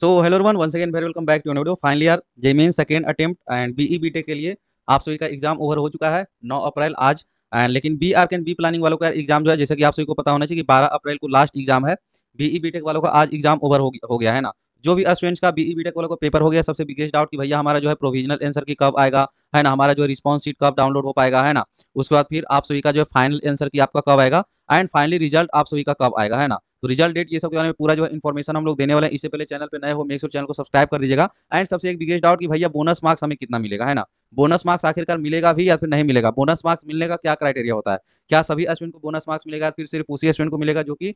so hello one once very welcome back to video final year JEE Main second attempt and B E के लिए आप सभी का exam over हो चुका है 9 अप्रैल आज एंड लेकिन B R and B planning वालों का एग्जाम जो है जैसे कि आप सभी को पता होना चाहिए कि 12 अप्रैल को लास्ट एग्जाम है बी ई e e वालों का आज एग्जाम ओवर हो गया है ना जो भी स्टूडेंट्स का बी बीटेक e वालों का पेपर हो गया सबसे बिगेस्ट डाउट कि भैया हमारा जो है प्रोविजनल आंसर की कब आएगा है ना हमारा जो है रिस्पॉन्स शीट कब डाउनलोड हो पाएगा है ना उसके बाद फिर आप सभी का जो है फाइनल आंसर की आपका कब आएगा एंड फाइनली रिजल्ट आप सभी का कब आएगा है ना तो रिजल्ट डेट ये सब के बारे में पूरा जो इन्फॉर्मेशन हम लोग देने वाले हैं इससे पहले चैनल पे नए हो मेक्सर चैनल को सब्सक्राइब कर दीजिएगा एंड सबसे एक बिगेस्ट डाउट कि भैया बोनस मार्क्स हमें कितना मिलेगा है ना बोनस मार्क्स आखिरकार मिलेगा भी या फिर नहीं मिलेगा बोनस मार्क्स मिलने का क्या क्राइटेरिया होता है क्या सभी स्टूडेंट को बोनस मार्क्स मिलेगा फिर सिर्फ उसी स्टूडेंट को मिलेगा जो कि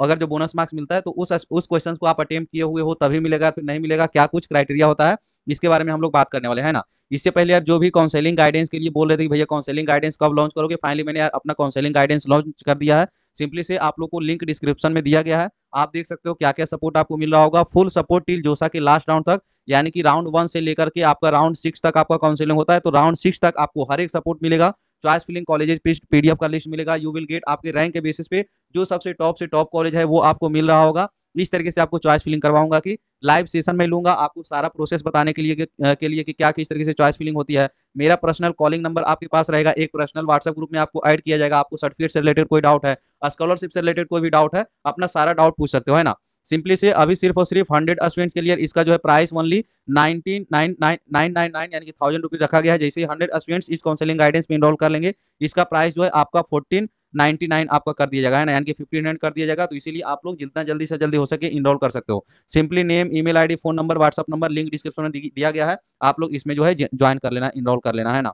अगर जो बोनस मार्क्स मिलता है तो उस उस क्वेश्चन को आप अटेम्प्ट किए हुए हो तभी मिलेगा फिर नहीं मिलेगा क्या कुछ क्राइटेरिया होता है इसके बारे में हम लोग बात करने वाले हैं ना इससे पहले यार जो भी काउंसलिंग गाइडेंस के लिए बोल रहे थे भैया काउंसलिंग गाइडेंस कब लॉन्च करोगे फाइनली मैंने यार अपना काउंसलिंग गाइडेंस लॉन्च कर दिया है सिंपली से आप लोग को लिंक डिस्क्रिप्शन में दिया गया है आप देख सकते हो क्या क्या सपोर्ट आपको मिल रहा होगा फुल सपोर्ट टिल जोसा के लास्ट राउंड तक यानी कि राउंड वन से लेकर के आपका राउंड सिक्स तक आपका काउंसिलिंग होता है तो राउंड सिक्स तक आपको हर एक सपोर्ट मिलेगा चॉइस फिलिंग कॉलेजेस पीडीएफ का लिस्ट मिलेगा यू विल गेट आपके रैंक के बेसिस पे जो सबसे टॉप से टॉप कॉलेज है वो आपको मिल रहा होगा इस तरीके से आपको चॉइस फिलिंग करवाऊंगा कि लाइव सेशन में लूंगा आपको सारा प्रोसेस बताने के लिए के, के लिए कि क्या किस तरीके से चॉइस फिलिंग होती है मेरा पर्सनल कॉलिंग नंबर आपके पास रहेगा एक पर्सनल व्हाट्सएप ग्रुप में आपको ऐड किया जाएगा आपको सर्टिफिकेट से रिलेटेड कोई डाउट है स्कॉलरशिप से रिलेटेड कोई भी डाउट है अपना सारा डाउट पूछ सकते हो है ना सिंपली से अभी सिर्फ और सिर्फ हंड्रेड स्टूडेंट के लिए इसका जो है price only nineteen nine nine nine nine यानी कि थाउजेंड रुपीज रखा गया है जैसे ही हंड्रेड स्टूडेंट्स इस काउंसलिंग गाइडेंस में इनरोल कर लेंगे इसका प्राइस जो है आपका फोर्टीन नाइनटी नाइन आपका कर दिया जाएगा है ना यानी कि फिफ्टी नाइन कर दिया जाएगा तो इसीलिए आप लोग जितना जल्दी से जल्दी हो सके इनरोल कर सकते हो simply name email ID phone number WhatsApp number link description में दिया गया है आप लोग इसमें जो है ज्वाइन कर लेना इनरोल कर लेना है ना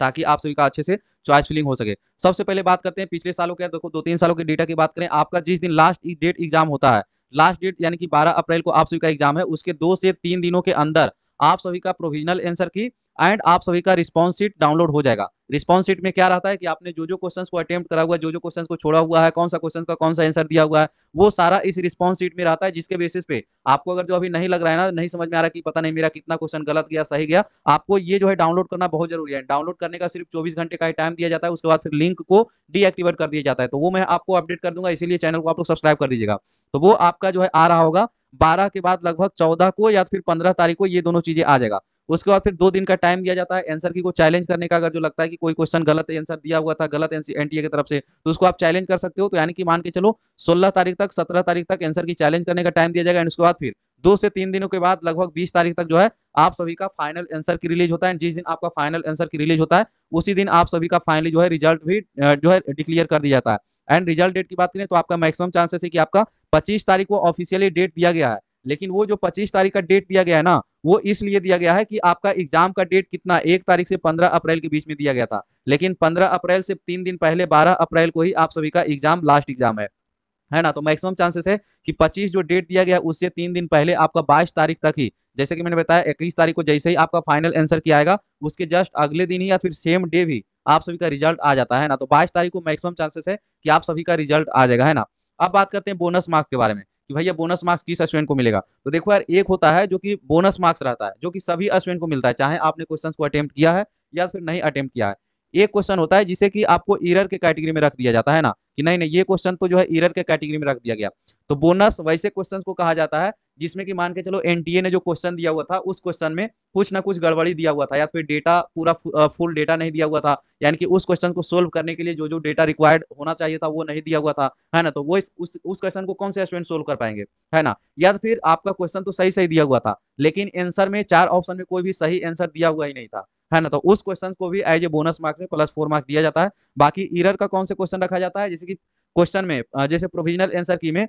ताकि आप सभी का अच्छे से चॉइस फिलिंग हो सके सबसे पहले बात करते हैं पिछले सालों के देखो दो तीन सालों के डेटा की बात करें आपका जिस दिन लास्ट डेट एग्जाम होता है लास्ट डेट यानी कि 12 अप्रैल को आप सभी का एग्जाम है उसके दो से तीन दिनों के अंदर आप सभी का प्रोविजनल आंसर की एंड आप सभी का रिस्पॉन्स सीट डाउनलोड हो जाएगा रिस्पॉन्स सीट में क्या रहता है कि आपने जो जो क्वेश्चन को अटेम्प्ट करा हुआ है जो जो क्वेश्चन को छोड़ा हुआ है कौन सा क्वेश्चन का कौन सा आंसर दिया हुआ है वो सारा इस रिस्पॉन्स सीट में रहता है जिसके बेसिस पे आपको अगर जो अभी नहीं लग रहा है ना नहीं समझ में आ रहा कि पता नहीं मेरा कितना क्वेश्चन गलत गया सही गया आपको ये जो है डाउनलोड करना बहुत जरूरी है डाउनलोड करने का सिर्फ चौबीस घंटे का टाइम दिया जाता है उसके बाद फिर लिंक को डीएक्टिवेट कर दिया जाता है तो वो मैं आपको अपडेट कर दूंगा इसीलिए चैनल को आप लोग सब्सक्राइब कर दीजिएगा तो वो आपका जो है आ रहा होगा बारह के बाद लगभग चौदह को या फिर पंद्रह तारीख को ये दोनों चीजें आ जाएगा उसके बाद फिर दो दिन का टाइम दिया जाता है एंसर की को चैलेंज करने का अगर जो लगता है कि कोई क्वेश्चन गलत आंसर दिया हुआ था गलत एनटीए की तरफ से तो उसको आप चैलेंज कर सकते हो तो यानी कि मान के चलो सोलह तारीख तक सत्रह तारीख तक एंसर की चैलेंज करने का टाइम दिया जाएगा एंड उसके बाद फिर दो से तीन दिनों के बाद लगभग बीस तारीख तक जो है आप सभी का फाइनल आंसर की रिलीज होता है जिस दिन आपका फाइनल आंसर की रिलीज होता है उसी दिन आप सभी का फाइनली जो है रिजल्ट भी जो है डिक्लेयर कर दिया जाता है एंड रिजल्ट डेट की बात करें तो आपका मैक्सिमम चांसेस है कि आपका 25 तारीख को ऑफिशियली डेट दिया गया है लेकिन वो जो पच्चीस तारीख का डेट दिया गया है ना वो इसलिए दिया गया है कि आपका एग्जाम का डेट कितना एक तारीख से पंद्रह अप्रैल के बीच में दिया गया था लेकिन पंद्रह अप्रैल से तीन दिन पहले बारह अप्रैल को ही आप सभी का एग्जाम लास्ट एग्जाम है है ना तो मैक्सिमम चांसेस है कि 25 जो डेट दिया गया उससे तीन दिन पहले आपका 22 तारीख तक ही जैसे कि मैंने बताया 21 तारीख को जैसे ही आपका फाइनल आंसर किया आएगा उसके जस्ट अगले दिन ही या फिर सेम डे भी आप सभी का रिजल्ट आ जाता है ना तो बाईस तारीख को मैक्सिमम चांसेस है कि आप सभी का रिजल्ट आ जाएगा है ना अब बात करते हैं बोनस मार्क्स के बारे में कि भैया बोनस मार्क्स किस स्टूडेंट को मिलेगा तो देखो यार एक होता है जो कि बोनस मार्क्स रहता है जो कि सभी स्टूडेंट को मिलता है चाहे आपने क्वेश्चन को अटेम्प्ट किया है या फिर नहीं अटेम्प्ट किया है एक क्वेश्चन होता है जिसे कि आपको ईरर के कैटेगरी में रख दिया जाता है ना कि नहीं नहीं ये क्वेश्चन तो जो है ईरर के कैटेगरी में रख दिया गया तो बोनस वैसे क्वेश्चन को कहा जाता है जिसमें कि मान के चलो एनटीए ने जो क्वेश्चन दिया हुआ था उस क्वेश्चन में कुछ ना कुछ गड़बड़ी दिया हुआ था या फिर डेटा पूरा फुल डेटा नहीं दिया हुआ था यानी कि उस क्वेश्चन को सोल्व करने के लिए जो जो डेटा रिक्वायर्ड होना चाहिए था वो नहीं दिया हुआ था है ना तो वो इस, उस उस क्वेश्चन को कौन से स्टूडेंट सोल्व कर पाएंगे है ना या तो फिर आपका क्वेश्चन तो सही सही दिया हुआ था लेकिन एंसर में चार ऑप्शन में कोई भी सही आंसर दिया हुआ ही नहीं था है ना तो उस क्वेश्चन को भी एज ए बोनस मार्क्स में प्लस फोर मार्क्स दिया जाता है बाकी इरर का कौन से क्वेश्चन रखा जाता है जैसे कि क्वेश्चन में जैसे प्रोविजनल आंसर की में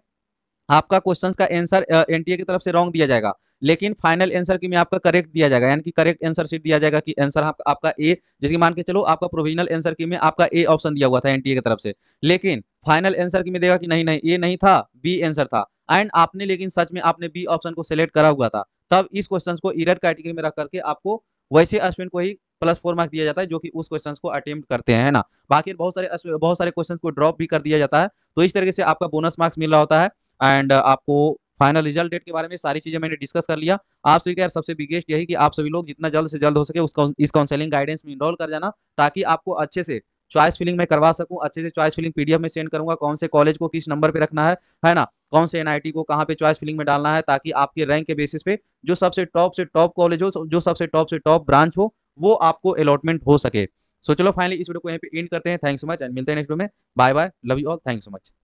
आपका क्वेश्चन का आंसर एनटीए की तरफ से रॉन्ग दिया जाएगा लेकिन फाइनल आंसर की में आपका करेक्ट दिया जाएगा यानी कि करेक्ट आंसर सीट दिया जाएगा कि आंसर आपका आपका ए जैसे मान के चलो आपका प्रोविजनल आंसर की में आपका ए ऑप्शन दिया हुआ था एनटीए की तरफ से लेकिन फाइनल आंसर की में देगा कि नहीं नहीं ए नहीं था बी आंसर था एंड आपने लेकिन सच में आपने बी ऑप्शन को सिलेक्ट करा हुआ था तब इस क्वेश्चन को इरेड कैटेगरी में रख करके आपको वैसे अश्विन को ही प्लस फोर मार्क्स दिया जाता है जो कि उस क्वेश्चन को अटेम्प्ट करते हैं ना बाकी बहुत सारे बहुत सारे क्वेश्चन को ड्रॉप भी कर दिया जाता है तो इस तरीके से आपका बोनस मार्क्स मिल रहा होता है एंड आपको फाइनल रिजल्ट डेट के बारे में सारी चीजें मैंने डिस्कस कर लिया आप सभी का यार सबसे बिगेस्ट यही कि आप सभी लोग जितना जल्द से जल्द हो सके उसका इस काउंसलिंग गाइडेंस में इनरोल कर जाना ताकि आपको अच्छे से चॉइस फिलिंग मैं करवा सकूं अच्छे से चॉइस फिलिंग पीडीएफ में सेंड करूंगा कौन से कॉलेज को किस नंबर पे रखना है है ना कौन से एनआईटी को कहाँ पे चॉइस फिलिंग में डालना है ताकि आपके रैंक के बेसिस पे जो सबसे टॉप से टॉप कॉलेज हो जो सबसे टॉप से टॉप ब्रांच हो वो आपको अलॉटमेंट हो सके सो चलो फाइनली इस वीडियो को यहाँ पे एंड करते हैं थैंक सो मच एंड मिलते हैं नेक्स्ट वीडियो में bye bye love you all thank so much